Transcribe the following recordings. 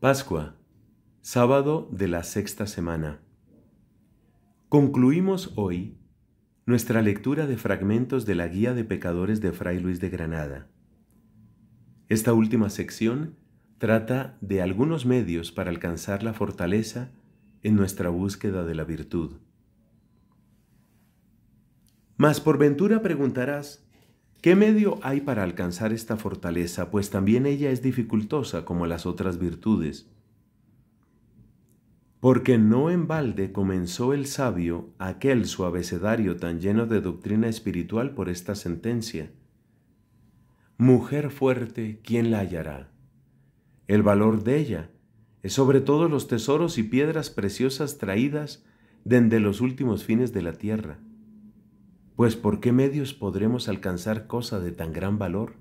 Pascua, sábado de la sexta semana. Concluimos hoy nuestra lectura de fragmentos de la Guía de Pecadores de Fray Luis de Granada. Esta última sección trata de algunos medios para alcanzar la fortaleza en nuestra búsqueda de la virtud. Mas por ventura preguntarás, ¿Qué medio hay para alcanzar esta fortaleza? Pues también ella es dificultosa como las otras virtudes. Porque no en balde comenzó el sabio aquel suavecedario tan lleno de doctrina espiritual por esta sentencia. Mujer fuerte, ¿quién la hallará? El valor de ella es sobre todo los tesoros y piedras preciosas traídas desde los últimos fines de la tierra. Pues ¿por qué medios podremos alcanzar cosa de tan gran valor?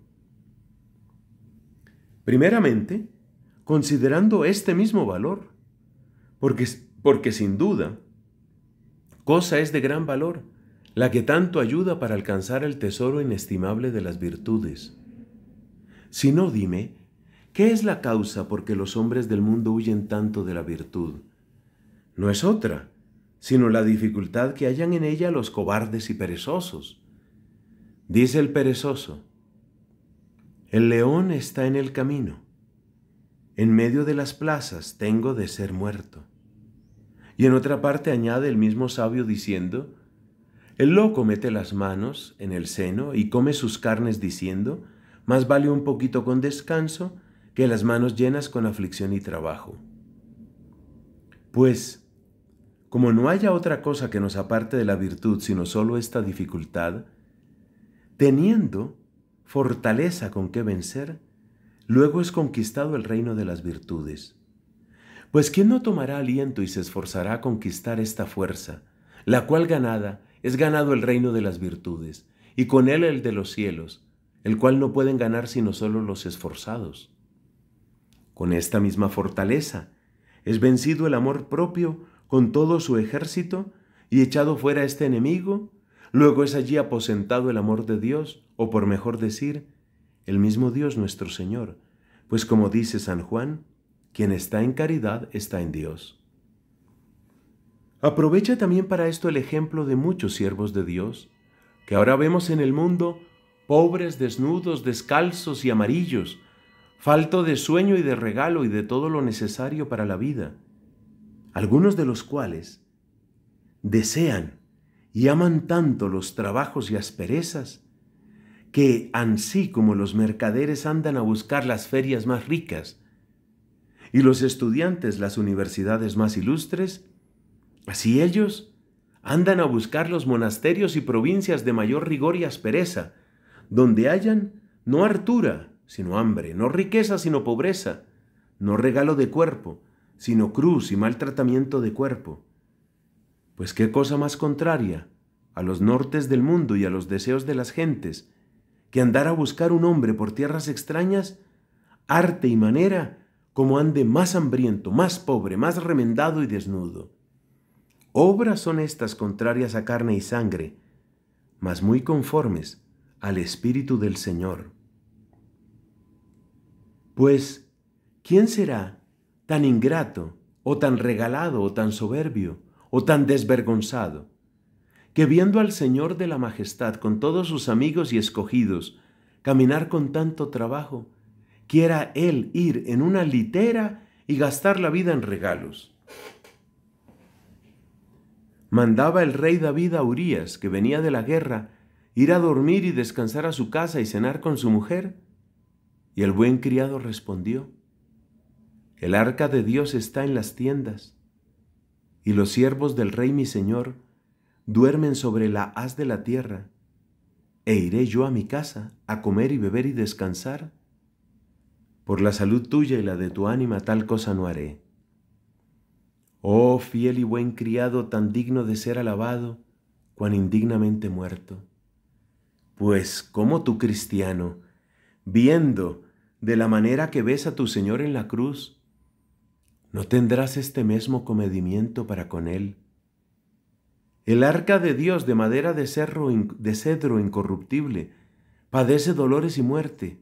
Primeramente, considerando este mismo valor, porque, porque sin duda, cosa es de gran valor, la que tanto ayuda para alcanzar el tesoro inestimable de las virtudes. Si no, dime, ¿qué es la causa por que los hombres del mundo huyen tanto de la virtud? No es otra, sino la dificultad que hallan en ella los cobardes y perezosos. Dice el perezoso, el león está en el camino, en medio de las plazas tengo de ser muerto. Y en otra parte añade el mismo sabio diciendo, el loco mete las manos en el seno y come sus carnes diciendo, más vale un poquito con descanso que las manos llenas con aflicción y trabajo. Pues, como no haya otra cosa que nos aparte de la virtud sino solo esta dificultad, teniendo fortaleza con que vencer, luego es conquistado el reino de las virtudes. Pues ¿quién no tomará aliento y se esforzará a conquistar esta fuerza, la cual ganada es ganado el reino de las virtudes, y con él el de los cielos, el cual no pueden ganar sino solo los esforzados? Con esta misma fortaleza es vencido el amor propio con todo su ejército y echado fuera este enemigo, luego es allí aposentado el amor de Dios, o por mejor decir, el mismo Dios nuestro Señor, pues como dice San Juan, quien está en caridad está en Dios. Aprovecha también para esto el ejemplo de muchos siervos de Dios, que ahora vemos en el mundo pobres, desnudos, descalzos y amarillos, falto de sueño y de regalo y de todo lo necesario para la vida algunos de los cuales desean y aman tanto los trabajos y asperezas, que así como los mercaderes andan a buscar las ferias más ricas y los estudiantes las universidades más ilustres, así ellos andan a buscar los monasterios y provincias de mayor rigor y aspereza, donde hayan no hartura, sino hambre, no riqueza, sino pobreza, no regalo de cuerpo, sino cruz y maltratamiento de cuerpo. Pues qué cosa más contraria a los nortes del mundo y a los deseos de las gentes que andar a buscar un hombre por tierras extrañas, arte y manera, como ande más hambriento, más pobre, más remendado y desnudo. Obras son estas contrarias a carne y sangre, mas muy conformes al Espíritu del Señor. Pues, ¿quién será tan ingrato, o tan regalado, o tan soberbio, o tan desvergonzado, que viendo al Señor de la Majestad con todos sus amigos y escogidos caminar con tanto trabajo, quiera Él ir en una litera y gastar la vida en regalos. Mandaba el rey David a Urías, que venía de la guerra, ir a dormir y descansar a su casa y cenar con su mujer. Y el buen criado respondió, el arca de Dios está en las tiendas, y los siervos del rey mi señor duermen sobre la haz de la tierra, e iré yo a mi casa a comer y beber y descansar. Por la salud tuya y la de tu ánima tal cosa no haré. Oh fiel y buen criado, tan digno de ser alabado, cuán indignamente muerto. Pues, como tu cristiano, viendo de la manera que ves a tu Señor en la cruz, ¿No tendrás este mismo comedimiento para con él? El arca de Dios de madera de, cedro incorruptible padece dolores y muerte,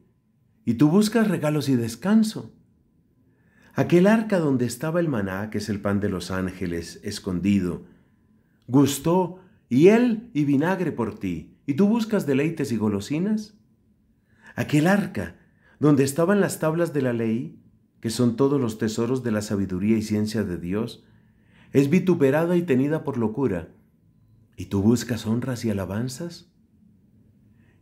y tú buscas regalos y descanso. Aquel arca donde estaba el maná, que es el pan de los ángeles, escondido, gustó hiel y vinagre por ti, y tú buscas deleites y golosinas. Aquel arca donde estaban las tablas de la ley, que son todos los tesoros de la sabiduría y ciencia de Dios, es vituperada y tenida por locura, y tú buscas honras y alabanzas?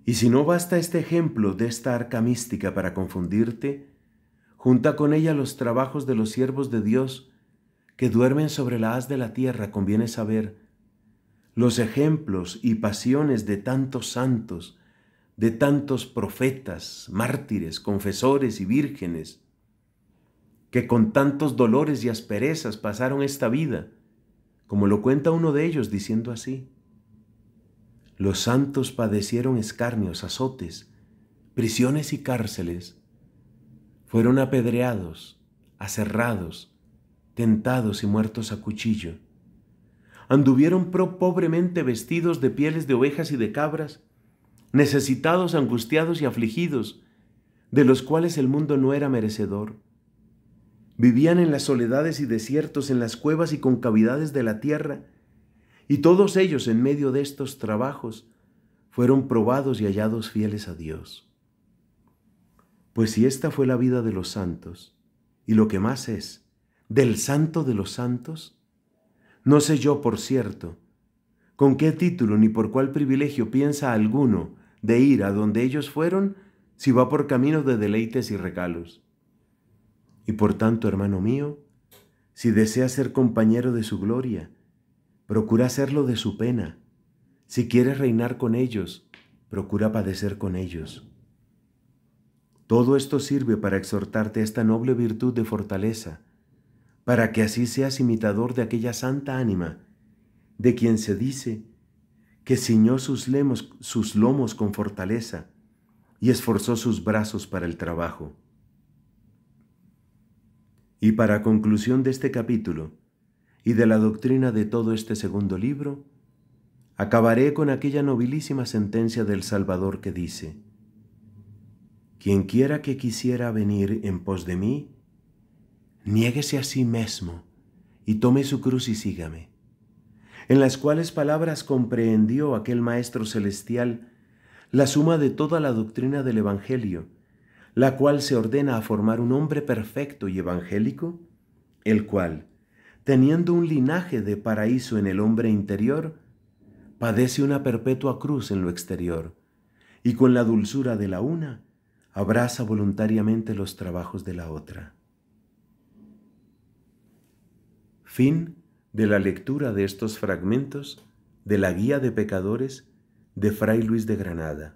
Y si no basta este ejemplo de esta arca mística para confundirte, junta con ella los trabajos de los siervos de Dios que duermen sobre la haz de la tierra, conviene saber, los ejemplos y pasiones de tantos santos, de tantos profetas, mártires, confesores y vírgenes, que con tantos dolores y asperezas pasaron esta vida, como lo cuenta uno de ellos diciendo así. Los santos padecieron escarnios, azotes, prisiones y cárceles. Fueron apedreados, aserrados, tentados y muertos a cuchillo. Anduvieron pobremente vestidos de pieles de ovejas y de cabras, necesitados, angustiados y afligidos, de los cuales el mundo no era merecedor Vivían en las soledades y desiertos, en las cuevas y concavidades de la tierra. Y todos ellos en medio de estos trabajos fueron probados y hallados fieles a Dios. Pues si esta fue la vida de los santos, y lo que más es, del santo de los santos, no sé yo, por cierto, con qué título ni por cuál privilegio piensa alguno de ir a donde ellos fueron si va por camino de deleites y regalos. Y por tanto, hermano mío, si deseas ser compañero de su gloria, procura serlo de su pena. Si quieres reinar con ellos, procura padecer con ellos. Todo esto sirve para exhortarte a esta noble virtud de fortaleza, para que así seas imitador de aquella santa ánima, de quien se dice que ciñó sus, sus lomos con fortaleza y esforzó sus brazos para el trabajo. Y para conclusión de este capítulo y de la doctrina de todo este segundo libro, acabaré con aquella nobilísima sentencia del Salvador que dice, Quien quiera que quisiera venir en pos de mí, niéguese a sí mismo y tome su cruz y sígame. En las cuales palabras comprendió aquel Maestro Celestial la suma de toda la doctrina del Evangelio, la cual se ordena a formar un hombre perfecto y evangélico, el cual, teniendo un linaje de paraíso en el hombre interior, padece una perpetua cruz en lo exterior, y con la dulzura de la una, abraza voluntariamente los trabajos de la otra. Fin de la lectura de estos fragmentos de la Guía de Pecadores de Fray Luis de Granada.